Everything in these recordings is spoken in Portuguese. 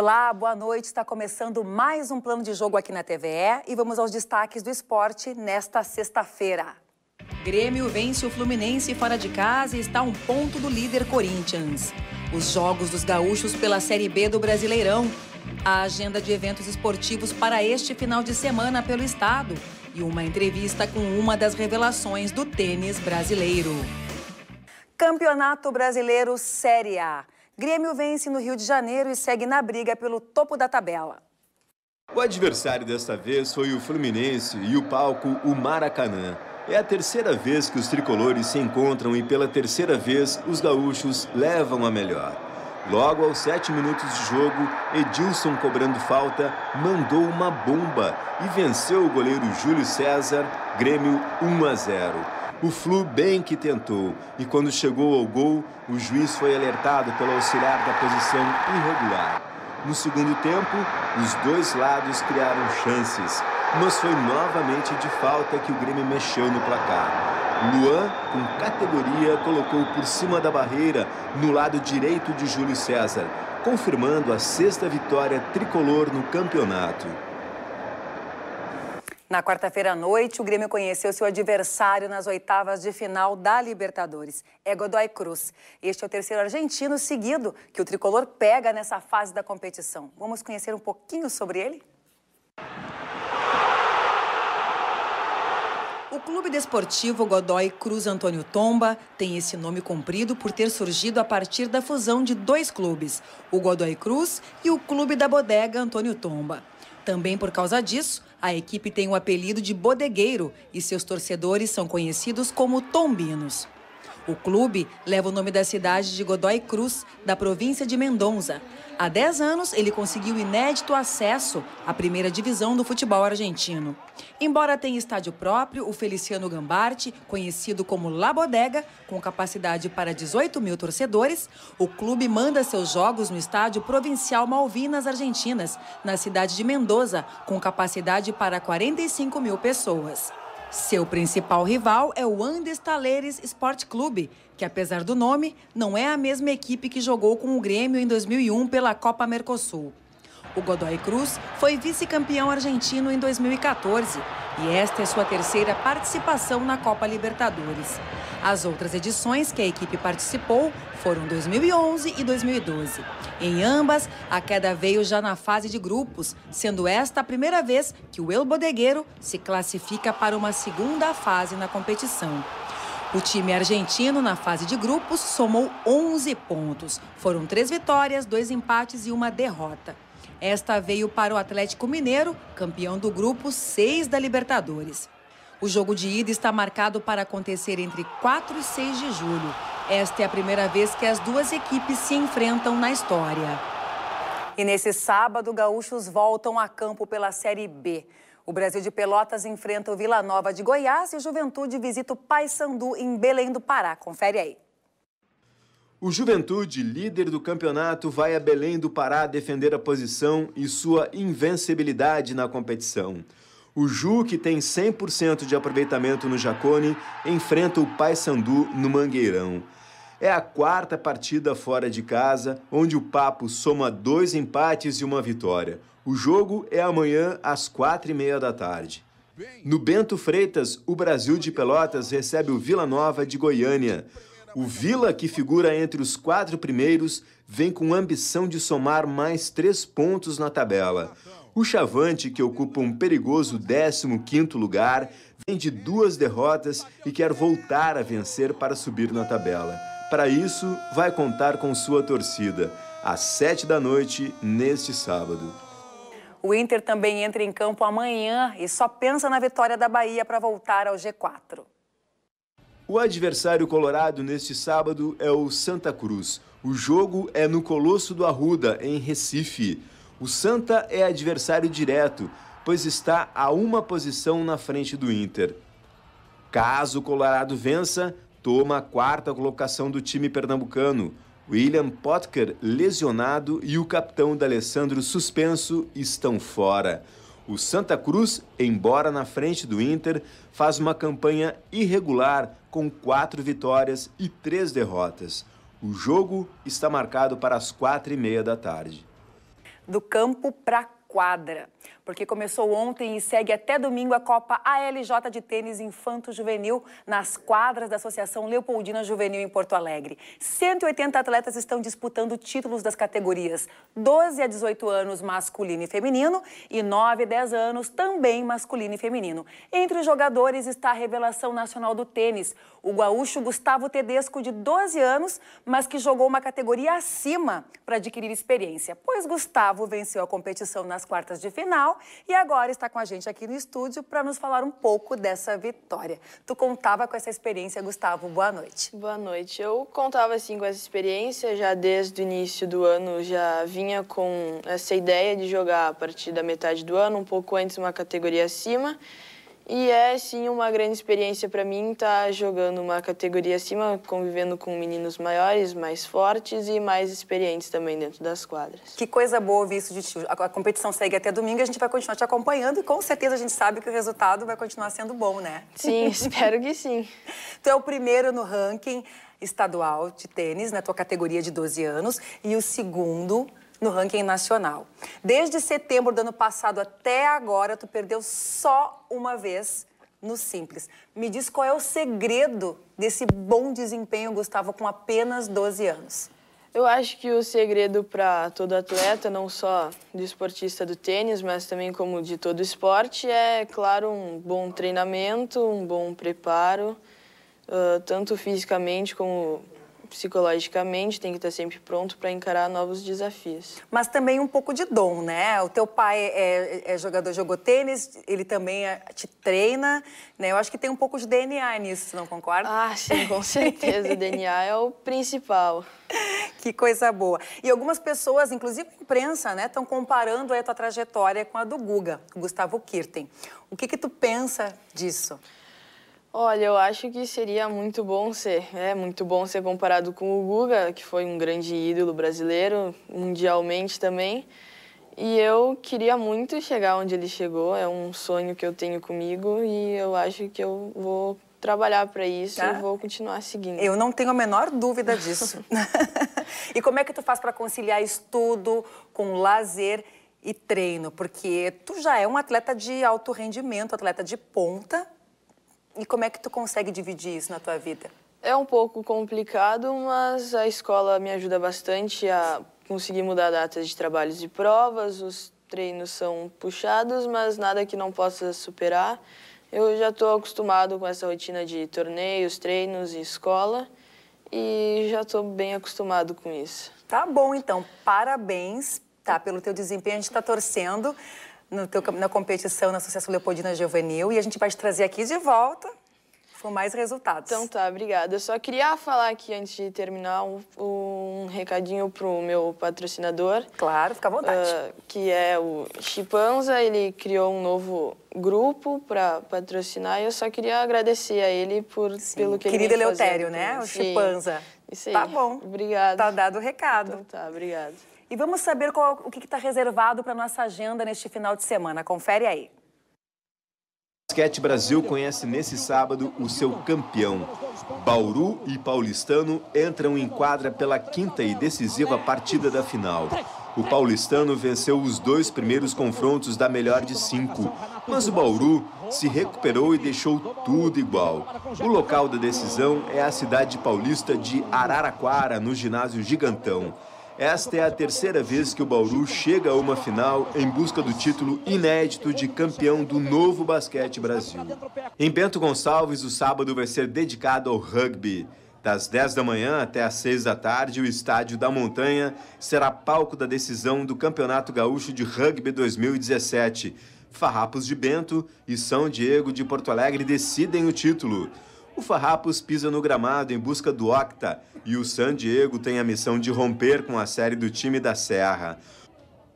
Olá, boa noite. Está começando mais um plano de jogo aqui na TVE e vamos aos destaques do esporte nesta sexta-feira. Grêmio vence o Fluminense fora de casa e está um ponto do líder Corinthians. Os jogos dos gaúchos pela Série B do Brasileirão, a agenda de eventos esportivos para este final de semana pelo estado e uma entrevista com uma das revelações do tênis brasileiro. Campeonato Brasileiro Série A. Grêmio vence no Rio de Janeiro e segue na briga pelo topo da tabela. O adversário desta vez foi o Fluminense e o palco o Maracanã. É a terceira vez que os tricolores se encontram e pela terceira vez os gaúchos levam a melhor. Logo aos sete minutos de jogo, Edilson cobrando falta, mandou uma bomba e venceu o goleiro Júlio César, Grêmio 1 a 0. O Flu bem que tentou e quando chegou ao gol, o juiz foi alertado pelo auxiliar da posição irregular. No segundo tempo, os dois lados criaram chances, mas foi novamente de falta que o Grêmio mexeu no placar. Luan, com categoria, colocou por cima da barreira no lado direito de Júlio César, confirmando a sexta vitória tricolor no campeonato. Na quarta-feira à noite, o Grêmio conheceu seu adversário nas oitavas de final da Libertadores, é Godoy Cruz. Este é o terceiro argentino seguido que o tricolor pega nessa fase da competição. Vamos conhecer um pouquinho sobre ele? O Clube Desportivo Godoy Cruz Antônio Tomba tem esse nome comprido por ter surgido a partir da fusão de dois clubes, o Godoy Cruz e o Clube da Bodega Antônio Tomba. Também por causa disso, a equipe tem o apelido de Bodegueiro e seus torcedores são conhecidos como Tombinos. O clube leva o nome da cidade de Godoy Cruz, da província de Mendonça. Há 10 anos, ele conseguiu inédito acesso à primeira divisão do futebol argentino. Embora tenha estádio próprio, o Feliciano Gambarte, conhecido como La Bodega, com capacidade para 18 mil torcedores, o clube manda seus jogos no estádio provincial Malvinas Argentinas, na cidade de Mendoza, com capacidade para 45 mil pessoas. Seu principal rival é o Andes Taleres Sport Clube, que apesar do nome, não é a mesma equipe que jogou com o Grêmio em 2001 pela Copa Mercosul. O Godoy Cruz foi vice-campeão argentino em 2014 e esta é sua terceira participação na Copa Libertadores. As outras edições que a equipe participou foram 2011 e 2012. Em ambas, a queda veio já na fase de grupos, sendo esta a primeira vez que o El Bodegueiro se classifica para uma segunda fase na competição. O time argentino, na fase de grupos, somou 11 pontos. Foram três vitórias, dois empates e uma derrota. Esta veio para o Atlético Mineiro, campeão do grupo 6 da Libertadores. O jogo de ida está marcado para acontecer entre 4 e 6 de julho. Esta é a primeira vez que as duas equipes se enfrentam na história. E nesse sábado, gaúchos voltam a campo pela Série B. O Brasil de Pelotas enfrenta o Vila Nova de Goiás e o Juventude visita o Paysandu em Belém do Pará. Confere aí. O Juventude, líder do campeonato, vai a Belém do Pará defender a posição e sua invencibilidade na competição. O Ju, que tem 100% de aproveitamento no Jacone, enfrenta o Paysandu no Mangueirão. É a quarta partida fora de casa, onde o Papo soma dois empates e uma vitória. O jogo é amanhã às quatro e meia da tarde. No Bento Freitas, o Brasil de Pelotas recebe o Vila Nova de Goiânia. O Vila, que figura entre os quatro primeiros, vem com ambição de somar mais três pontos na tabela. O Chavante, que ocupa um perigoso 15º lugar, vem de duas derrotas e quer voltar a vencer para subir na tabela. Para isso, vai contar com sua torcida, às 7 da noite, neste sábado. O Inter também entra em campo amanhã e só pensa na vitória da Bahia para voltar ao G4. O adversário colorado neste sábado é o Santa Cruz. O jogo é no Colosso do Arruda, em Recife. O Santa é adversário direto, pois está a uma posição na frente do Inter. Caso o Colorado vença, toma a quarta colocação do time pernambucano. William Potker, lesionado, e o capitão D'Alessandro, suspenso, estão fora. O Santa Cruz, embora na frente do Inter, faz uma campanha irregular com quatro vitórias e três derrotas. O jogo está marcado para as quatro e meia da tarde. Do campo para quadra. Porque começou ontem e segue até domingo a Copa ALJ de Tênis Infanto Juvenil nas quadras da Associação Leopoldina Juvenil em Porto Alegre. 180 atletas estão disputando títulos das categorias 12 a 18 anos masculino e feminino e 9 a 10 anos também masculino e feminino. Entre os jogadores está a revelação nacional do tênis, o gaúcho Gustavo Tedesco, de 12 anos, mas que jogou uma categoria acima para adquirir experiência, pois Gustavo venceu a competição nas quartas de final final e agora está com a gente aqui no estúdio para nos falar um pouco dessa vitória. Tu contava com essa experiência, Gustavo. Boa noite. Boa noite. Eu contava assim com essa experiência já desde o início do ano, já vinha com essa ideia de jogar a partir da metade do ano, um pouco antes uma categoria acima. E é, sim, uma grande experiência para mim estar tá jogando uma categoria acima, convivendo com meninos maiores, mais fortes e mais experientes também dentro das quadras. Que coisa boa ouvir isso de ti. A competição segue até domingo, e a gente vai continuar te acompanhando e com certeza a gente sabe que o resultado vai continuar sendo bom, né? Sim, espero que sim. tu é o primeiro no ranking estadual de tênis, na tua categoria de 12 anos, e o segundo no ranking nacional. Desde setembro do ano passado até agora, tu perdeu só uma vez no Simples. Me diz qual é o segredo desse bom desempenho, Gustavo, com apenas 12 anos. Eu acho que o segredo para todo atleta, não só do esportista do tênis, mas também como de todo esporte, é, claro, um bom treinamento, um bom preparo, uh, tanto fisicamente como psicologicamente, tem que estar sempre pronto para encarar novos desafios. Mas também um pouco de dom, né? O teu pai é, é, é jogador, jogou tênis, ele também é, te treina, né? Eu acho que tem um pouco de DNA nisso, não concorda? Ah, sim, com certeza. o DNA é o principal. Que coisa boa. E algumas pessoas, inclusive a imprensa, né, estão comparando a tua trajetória com a do Guga, Gustavo Kirten. O que que tu pensa disso? Olha, eu acho que seria muito bom ser. É muito bom ser comparado com o Guga, que foi um grande ídolo brasileiro, mundialmente também. E eu queria muito chegar onde ele chegou, é um sonho que eu tenho comigo e eu acho que eu vou trabalhar para isso tá. e vou continuar seguindo. Eu não tenho a menor dúvida disso. e como é que tu faz para conciliar estudo com lazer e treino? Porque tu já é um atleta de alto rendimento, atleta de ponta, e como é que tu consegue dividir isso na tua vida? É um pouco complicado, mas a escola me ajuda bastante a conseguir mudar datas de trabalhos e provas. Os treinos são puxados, mas nada que não possa superar. Eu já estou acostumado com essa rotina de torneios, treinos e escola e já estou bem acostumado com isso. Tá bom, então. Parabéns tá, pelo teu desempenho. A gente está torcendo no teu, na competição na Associação Leopoldina Juvenil e a gente vai te trazer aqui de volta com mais resultados. Então tá, obrigada. Eu só queria falar aqui, antes de terminar, um, um recadinho pro meu patrocinador. Claro, fica à vontade. Uh, que é o Chipanza, ele criou um novo grupo para patrocinar e eu só queria agradecer a ele por, Sim. pelo que Querido ele Querido Eleutério, né? O Chipanza. Isso aí. Tá bom. Obrigada. Tá dado o recado. Então tá, obrigada. E vamos saber qual, o que está reservado para nossa agenda neste final de semana. Confere aí. Basquete Brasil conhece nesse sábado o seu campeão. Bauru e Paulistano entram em quadra pela quinta e decisiva partida da final. O paulistano venceu os dois primeiros confrontos da melhor de cinco, mas o Bauru se recuperou e deixou tudo igual. O local da decisão é a cidade paulista de Araraquara, no ginásio Gigantão. Esta é a terceira vez que o Bauru chega a uma final em busca do título inédito de campeão do novo basquete Brasil. Em Bento Gonçalves, o sábado vai ser dedicado ao rugby. Das 10 da manhã até as 6 da tarde, o Estádio da Montanha será palco da decisão do Campeonato Gaúcho de Rugby 2017. Farrapos de Bento e São Diego de Porto Alegre decidem o título. O Farrapos pisa no gramado em busca do Octa e o San Diego tem a missão de romper com a série do time da Serra.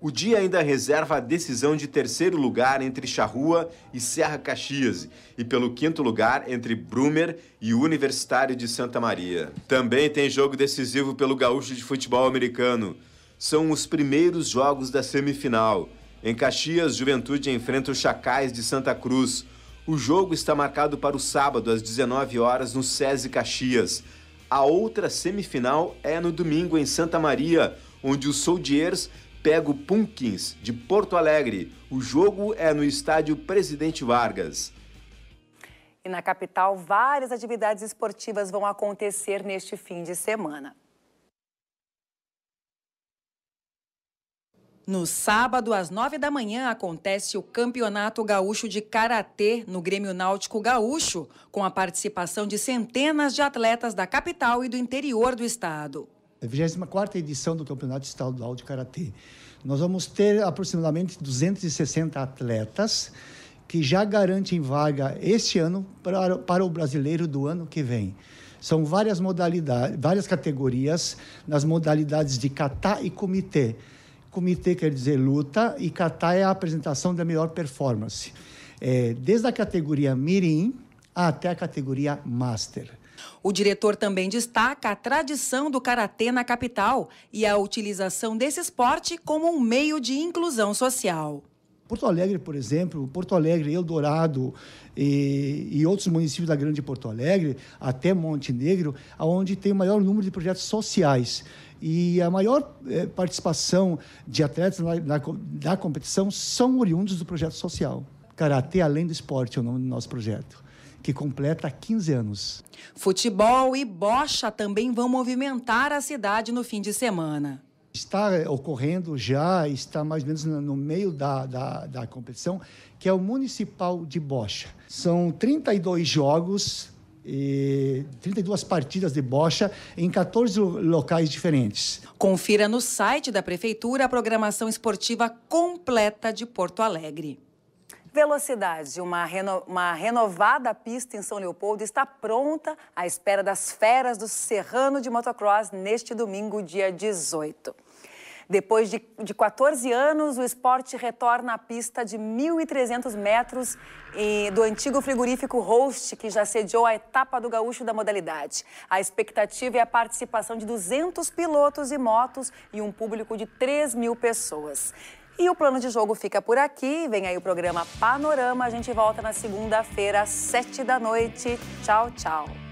O dia ainda reserva a decisão de terceiro lugar entre Charrua e Serra Caxias e pelo quinto lugar entre Brumer e Universitário de Santa Maria. Também tem jogo decisivo pelo Gaúcho de Futebol Americano. São os primeiros jogos da semifinal. Em Caxias, Juventude enfrenta os Chacais de Santa Cruz. O jogo está marcado para o sábado às 19 horas no SESI Caxias. A outra semifinal é no domingo em Santa Maria, onde o Soldiers pega o Pumpkins de Porto Alegre. O jogo é no estádio Presidente Vargas. E na capital, várias atividades esportivas vão acontecer neste fim de semana. No sábado, às nove da manhã, acontece o Campeonato Gaúcho de Karatê no Grêmio Náutico Gaúcho, com a participação de centenas de atletas da capital e do interior do estado. É a 24 edição do Campeonato Estadual de Karatê. Nós vamos ter aproximadamente 260 atletas que já garantem vaga este ano para, para o brasileiro do ano que vem. São várias modalidades, várias categorias nas modalidades de catá e comitê. Comitê quer dizer luta e kata é a apresentação da melhor performance. É, desde a categoria mirim até a categoria master. O diretor também destaca a tradição do karatê na capital e a utilização desse esporte como um meio de inclusão social. Porto Alegre, por exemplo, Porto Alegre, Eldorado e, e, outros municípios da Grande Porto Alegre, até Montenegro, onde tem o maior número de projetos sociais. E a maior eh, participação de atletas na, na, na, competição são oriundos do projeto social. Karatê Além do Esporte é o nome do nosso projeto que completa 15 anos. Futebol e bocha também vão movimentar a cidade no fim de semana. Está eh, ocorrendo já, está mais ou menos no meio da, da, da competição, que é o Municipal de Bocha. São 32 jogos e 32 partidas de bocha em 14 locais diferentes. Confira no site da Prefeitura a programação esportiva completa de Porto Alegre. Velocidade, uma, reno... uma renovada pista em São Leopoldo está pronta à espera das feras do Serrano de Motocross neste domingo, dia 18. Depois de, de 14 anos, o esporte retorna à pista de 1.300 metros e, do antigo frigorífico Host, que já sediou a etapa do gaúcho da modalidade. A expectativa é a participação de 200 pilotos e motos e um público de 3 mil pessoas. E o plano de jogo fica por aqui. Vem aí o programa Panorama. A gente volta na segunda-feira, às sete da noite. Tchau, tchau.